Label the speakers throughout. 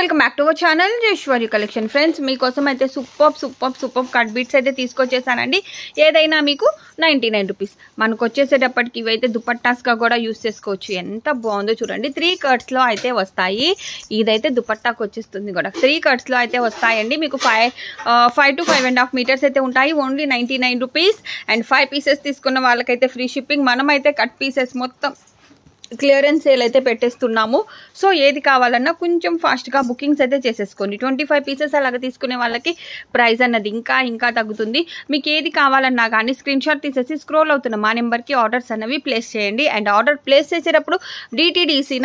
Speaker 1: welcome back to our channel జేశ్వరి collection friends మీకోసం అయితే super super super cut beats అయితే తీసుకొచ్చేసానండి ఏదైనా మీకు నైంటీ నైన్ రూపీస్ మనకు వచ్చేసేటప్పటికి ఇవైతే దుపట్టాస్గా కూడా యూస్ చేసుకోవచ్చు ఎంత బాగుందో చూడండి త్రీ కట్స్లో అయితే వస్తాయి ఇదైతే దుపట్టాకు వచ్చేస్తుంది కూడా త్రీ కట్స్లో అయితే వస్తాయండి మీకు five five two five and half meters అయితే ఉంటాయి only ninety nine rupees and five pieces తీసుకున్న వాళ్ళకైతే ఫ్రీ షిప్పింగ్ మనమైతే కట్ పీసెస్ మొత్తం క్లియరెన్స్ సేల్ అయితే పెట్టేస్తున్నాము సో ఏది కావాలన్నా కొంచెం ఫాస్ట్గా బుకింగ్స్ అయితే చేసేసుకోండి ట్వంటీ ఫైవ్ పీసెస్ అలాగే తీసుకునే వాళ్ళకి ప్రైస్ అన్నది ఇంకా ఇంకా తగ్గుతుంది మీకు ఏది కావాలన్నా కానీ స్క్రీన్ షాట్ తీసేసి స్క్రోల్ అవుతున్న మా నెంబర్కి ఆర్డర్స్ అన్నవి ప్లేస్ చేయండి అండ్ ఆర్డర్ ప్లేస్ చేసేటప్పుడు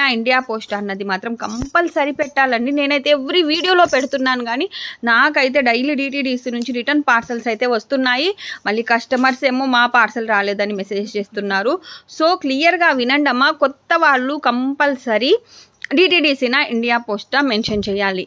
Speaker 1: నా ఇండియా పోస్ట్ అన్నది మాత్రం కంపల్సరీ పెట్టాలండి నేనైతే ఎవ్రీ వీడియోలో పెడుతున్నాను కానీ నాకైతే డైలీ డిటీడీసీ నుంచి రిటర్న్ పార్సల్స్ అయితే వస్తున్నాయి మళ్ళీ కస్టమర్స్ ఏమో మా పార్సల్ రాలేదని మెసేజ్ చేస్తున్నారు సో క్లియర్గా వినండి అమ్మా కొత్త కొత్త వాళ్ళు కంపల్సరీ నా ఇండియా పోస్ట్ మెన్షన్ చేయాలి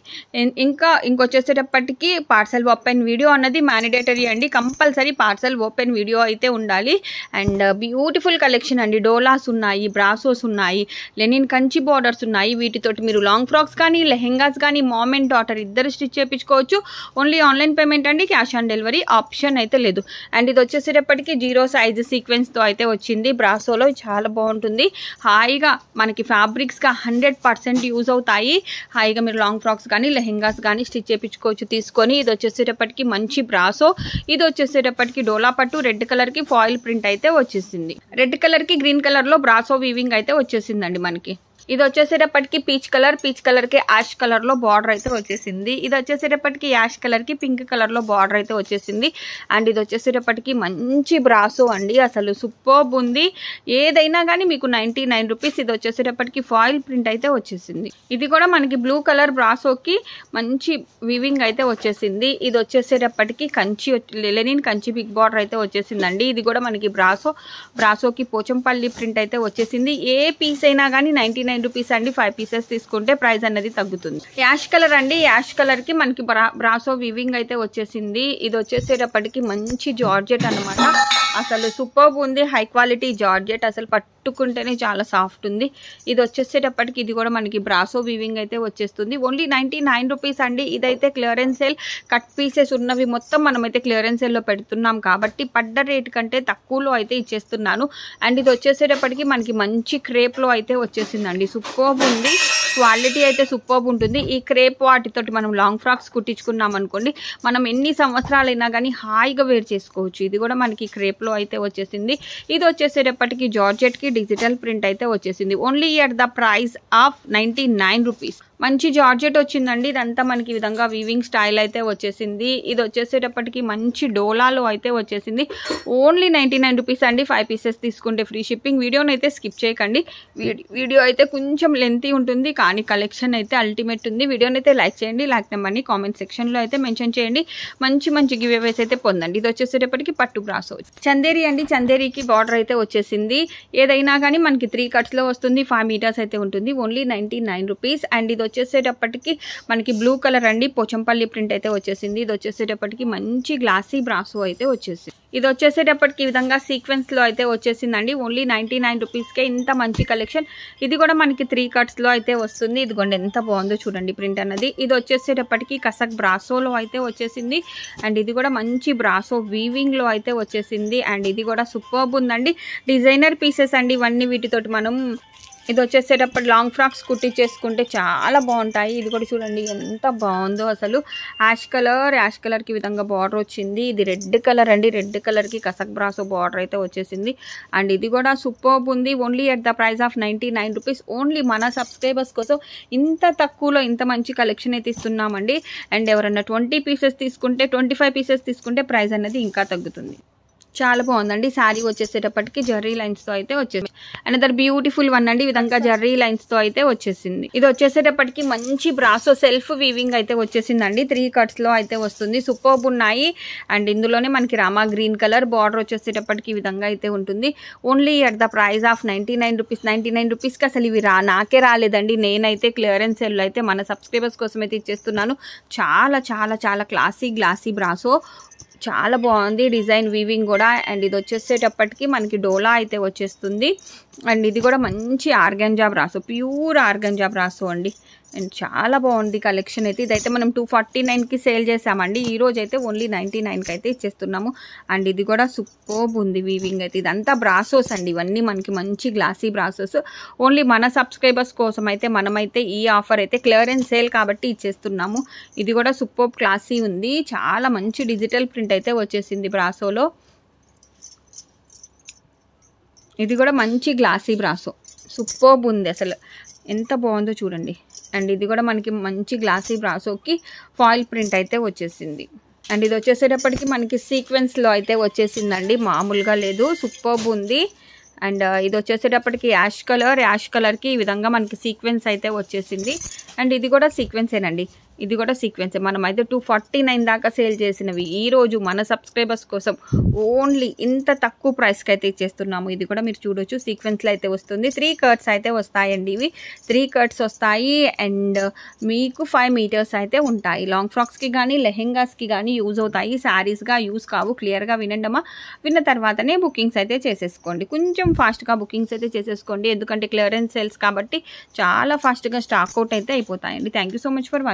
Speaker 1: ఇంకా ఇంకొచ్చేసేటప్పటికి పార్సల్ ఓపెన్ వీడియో అన్నది మ్యాండేటరీ అండి కంపల్సరీ పార్సల్ ఓపెన్ వీడియో అయితే ఉండాలి అండ్ బ్యూటిఫుల్ కలెక్షన్ అండి డోలాస్ ఉన్నాయి బ్రాసోస్ ఉన్నాయి లెనిన్ కంచి బార్డర్స్ ఉన్నాయి వీటితోటి మీరు లాంగ్ ఫ్రాక్స్ కానీ లెహెంగాస్ కానీ మామ్ అండ్ డాటర్ ఇద్దరు స్టిచ్ చేయించుకోవచ్చు ఓన్లీ ఆన్లైన్ పేమెంట్ అండి క్యాష్ ఆన్ డెలివరీ ఆప్షన్ అయితే లేదు అండ్ ఇది వచ్చేసేటప్పటికి జీరో సైజ్ సీక్వెన్స్తో అయితే వచ్చింది బ్రాసోలో చాలా బాగుంటుంది హాయిగా మనకి ఫ్యాబ్రిక్స్గా హండ్రెడ్ పర్సెంట్ యూజ్ అవుతాయి హాయిగా మీరు లాంగ్ ఫ్రాక్స్ కానీ లెహెంగాస్ కానీ స్టిచ్ చేయించుకోవచ్చు తీసుకొని ఇది వచ్చేసేటప్పటికి మంచి బ్రాసో ఇది వచ్చేసేటప్పటికి డోలా పట్టు రెడ్ కలర్కి ఫాయిల్ ప్రింట్ అయితే వచ్చేసింది రెడ్ కలర్కి గ్రీన్ కలర్లో బ్రాసో వీవింగ్ అయితే వచ్చేసిందండి మనకి ఇది వచ్చేసేటప్పటికి పీచ్ కలర్ పీచ్ కలర్ కి యాష్ కలర్ లో బార్డర్ అయితే వచ్చేసింది ఇది వచ్చేసేటప్పటికి యాష్ కలర్ కి పింక్ కలర్ లో బార్డర్ అయితే వచ్చేసింది అండ్ ఇది వచ్చేసేటప్పటికి మంచి బ్రాసో అండి అసలు సూపర్బ్ ఉంది ఏదైనా కానీ మీకు నైంటీ నైన్ రూపీస్ ఇది వచ్చేసేటప్పటికి ఫాయిల్ ప్రింట్ అయితే వచ్చేసింది ఇది కూడా మనకి బ్లూ కలర్ బ్రాసోకి మంచి వివింగ్ అయితే వచ్చేసింది ఇది వచ్చేసేటప్పటికి Kanchi linen Kanchi big border అయితే వచ్చేసిందండి ఇది కూడా మనకి బ్రాసో బ్రాసోకి పోచంపల్లి ప్రింట్ అయితే వచ్చేసింది ఏ పీస్ అయినా కానీ నైన్టీ నైన్ రూపీస్ అండి ఫైవ్ పీసెస్ తీసుకుంటే ప్రైస్ అనేది తగ్గుతుంది యాష్ కలర్ అండి యాష్ కలర్ కి మనకి బ్రాసో వివింగ్ అయితే వచ్చేసింది ఇది వచ్చేసేటప్పటికి మంచి జార్జెట్ అనమాట అసలు సూపర్ ఉంది హై క్వాలిటీ జార్జెట్ అసలు పట్టుకుంటేనే చాలా సాఫ్ట్ ఉంది ఇది వచ్చేసేటప్పటికి ఇది కూడా మనకి బ్రాసో వివింగ్ అయితే వచ్చేస్తుంది ఓన్లీ నైన్టీ నైన్ రూపీస్ అండి ఇదైతే క్లియరెన్స్ సేల్ కట్ పీసెస్ ఉన్నవి మొత్తం మనమైతే క్లియరెన్స్ సేల్లో పెడుతున్నాం కాబట్టి పడ్డ రేట్ కంటే తక్కువలో అయితే ఇచ్చేస్తున్నాను అండ్ ఇది వచ్చేసేటప్పటికి మనకి మంచి క్రేప్లో అయితే వచ్చేసిందండి సూపర్బ్ ఉంది క్వాలిటీ అయితే సూపర్బ్ ఉంటుంది ఈ క్రేప్ వాటితోటి మనం లాంగ్ ఫ్రాక్స్ కుట్టించుకున్నాం అనుకోండి మనం ఎన్ని సంవత్సరాలైనా కానీ హాయిగా వేర్ చేసుకోవచ్చు ఇది కూడా మనకి క్రేప్లో అయితే వచ్చేసింది ఇది వచ్చేసేటప్పటికి జార్జెట్కి డిజిటల్ ప్రింట్ అయితే వచ్చేసింది only at the price of ninety nine rupees మంచి జార్జెట్ వచ్చిందండి ఇదంతా మనకి విధంగా వీవింగ్ స్టైల్ అయితే వచ్చేసింది ఇది వచ్చేసేటప్పటికి మంచి డోలాలో అయితే వచ్చేసింది ఓన్లీ నైంటీ నైన్ రూపీస్ అండి ఫైవ్ పీసెస్ తీసుకుంటే ఫ్రీ షిప్పింగ్ వీడియోని అయితే స్కిప్ చేయకండి వీడియో అయితే కొంచెం లెంతీ ఉంటుంది కానీ కలెక్షన్ అయితే అల్టిమేట్ ఉంది వీడియోని అయితే లైక్ చేయండి లైక్ నెంబర్ని కామెంట్ సెక్షన్లో అయితే మెన్షన్ చేయండి మంచి మంచి గివేవేస్ అయితే పొందండి ఇది వచ్చేసేటప్పటికి పట్టు బ్రాస్ చందేరి అండి చందేరికి బార్డర్ అయితే వచ్చేసింది ఏదైనా కానీ మనకి త్రీ కట్స్లో వస్తుంది ఫైవ్ మీటర్స్ అయితే ఉంటుంది only ninety nine rupees and ఇది వచ్చేసేటప్పటికి మనకి బ్లూ కలర్ అండి పోచంపల్లి ప్రింట్ అయితే వచ్చేసింది ఇది వచ్చేసేటప్పటికి మంచి గ్లాసీ బ్రాసు అయితే వచ్చేసింది ఇది వచ్చేసేటప్పటికి ఈ విధంగా సీక్వెన్స్లో అయితే వచ్చేసిందండి ఓన్లీ నైంటీ నైన్ రూపీస్కే ఇంత మంచి కలెక్షన్ ఇది కూడా మనకి త్రీ కట్స్లో అయితే వస్తుంది ఇదిగోండి ఎంత బాగుందో చూడండి ప్రింట్ అన్నది ఇది వచ్చేసేటప్పటికి కసక్ బ్రాసోలో అయితే వచ్చేసింది అండ్ ఇది కూడా మంచి బ్రాసో వీవింగ్లో అయితే వచ్చేసింది అండ్ ఇది కూడా సూపర్బ్ ఉందండి డిజైనర్ పీసెస్ అండి ఇవన్నీ వీటితోటి మనం ఇది వచ్చేసేటప్పుడు లాంగ్ ఫ్రాక్స్ కుట్టి చేసుకుంటే చాలా బాగుంటాయి ఇది కూడా చూడండి ఎంత బాగుందో అసలు యాష్ కలర్ యాష్ కలర్కి విధంగా బార్డర్ వచ్చింది ఇది రెడ్ కలర్ అండి రెడ్ కలర్కి కసక్ బ్రాసో బార్డర్ అయితే వచ్చేసింది అండ్ ఇది కూడా సూపర్బ్ ఉంది only at the price of ninety nine rupees only మన సబ్స్క్రైబర్స్ కోసం ఇంత తక్కువలో ఇంత మంచి కలెక్షన్ అయితే ఇస్తున్నామండి అండ్ ఎవరన్నా ట్వంటీ పీసెస్ తీసుకుంటే ట్వంటీ పీసెస్ తీసుకుంటే ప్రైస్ అనేది ఇంకా తగ్గుతుంది చాలా బాగుందండి శారీ వచ్చేసేటప్పటికి జర్రీ లైన్స్తో అయితే వచ్చేసింది అనదర్ బ్యూటిఫుల్ వన్ అండి ఈ విధంగా జర్రీ లైన్స్తో అయితే వచ్చేసింది ఇది వచ్చేసేటప్పటికి మంచి బ్రాసో సెల్ఫ్ వీవింగ్ అయితే వచ్చేసిందండి త్రీ కట్స్లో అయితే వస్తుంది సూపర్బ్ ఉన్నాయి అండ్ ఇందులోనే మనకి రామా గ్రీన్ కలర్ బార్డర్ వచ్చేసేటప్పటికి ఈ విధంగా అయితే ఉంటుంది only at the price of ninety nine rupees ninety nine రూపీస్కి అసలు ఇవి రా నాకే రాలేదండి నేనైతే క్లియరెన్స్ సెల్ అయితే మన సబ్స్క్రైబర్స్ కోసం అయితే ఇచ్చేస్తున్నాను చాలా చాలా చాలా క్లాసీ గ్లాసీ బ్రాసో చాలా బాగుంది డిజైన్ వీవింగ్ కూడా అండ్ ఇది వచ్చేసేటప్పటికి మనకి డోలా అయితే వచ్చేస్తుంది అండ్ ఇది కూడా మంచి ఆర్గన్ జాబ్ రాసు ప్యూర్ ఆర్గన్ జాబ్ రాసు అండి అండ్ చాలా బాగుంది కలెక్షన్ అయితే ఇదైతే మనం టూ ఫార్టీ నైన్కి సేల్ చేసామండి ఈరోజు అయితే ఓన్లీ నైంటీ నైన్కి అయితే ఇచ్చేస్తున్నాము అండ్ ఇది కూడా సూపర్బ్ ఉంది వీవింగ్ అయితే ఇదంతా బ్రాసోస్ అండి ఇవన్నీ మనకి మంచి గ్లాసీ బ్రాసోస్ ఓన్లీ మన సబ్స్క్రైబర్స్ కోసం అయితే మనమైతే ఈ ఆఫర్ అయితే క్లియరెన్స్ సేల్ కాబట్టి ఇచ్చేస్తున్నాము ఇది కూడా సూపర్బ్ క్లాసీ ఉంది చాలా మంచి డిజిటల్ ప్రింట్ అయితే వచ్చేసింది బ్రాసోలో ఇది కూడా మంచి గ్లాసీ బ్రాసో సూపర్బ్ ఉంది అసలు ఎంత బాగుందో చూడండి అండ్ ఇది కూడా మనకి మంచి గ్లాసీ బ్రాసోకి ఫాయిల్ ప్రింట్ అయితే వచ్చేసింది అండ్ ఇది వచ్చేసేటప్పటికి మనకి సీక్వెన్స్లో అయితే వచ్చేసిందండి మామూలుగా లేదు సూపర్బ్ ఉంది అండ్ ఇది వచ్చేసేటప్పటికి యాష్ కలర్ యాష్ కలర్కి ఈ విధంగా మనకి సీక్వెన్స్ అయితే వచ్చేసింది అండ్ ఇది కూడా సీక్వెన్సేనండి ఇది కూడా సీక్వెన్సే మనం అయితే టూ ఫార్టీ నైన్ దాకా సేల్ చేసినవి ఈరోజు మన సబ్స్క్రైబర్స్ కోసం ఓన్లీ ఇంత తక్కువ ప్రైస్కి అయితే ఇచ్చేస్తున్నాము ఇది కూడా మీరు చూడొచ్చు సీక్వెన్స్లో అయితే వస్తుంది త్రీ కర్ట్స్ అయితే వస్తాయండి ఇవి త్రీ కర్ట్స్ వస్తాయి అండ్ మీకు ఫైవ్ మీటర్స్ అయితే ఉంటాయి లాంగ్ ఫ్రాక్స్కి కానీ లెహెంగాస్కి కానీ యూజ్ అవుతాయి శారీస్గా యూజ్ కావు క్లియర్గా వినండమా విన్న తర్వాతనే బుకింగ్స్ అయితే చేసేసుకోండి కొంచెం ఫాస్ట్గా బుకింగ్స్ అయితే చేసేసుకోండి ఎందుకంటే క్లియరెన్స్ సేల్స్ కాబట్టి చాలా ఫాస్ట్గా స్టాక్ అవుట్ అయితే అయిపోతాయండి థ్యాంక్ సో మచ్ ఫర్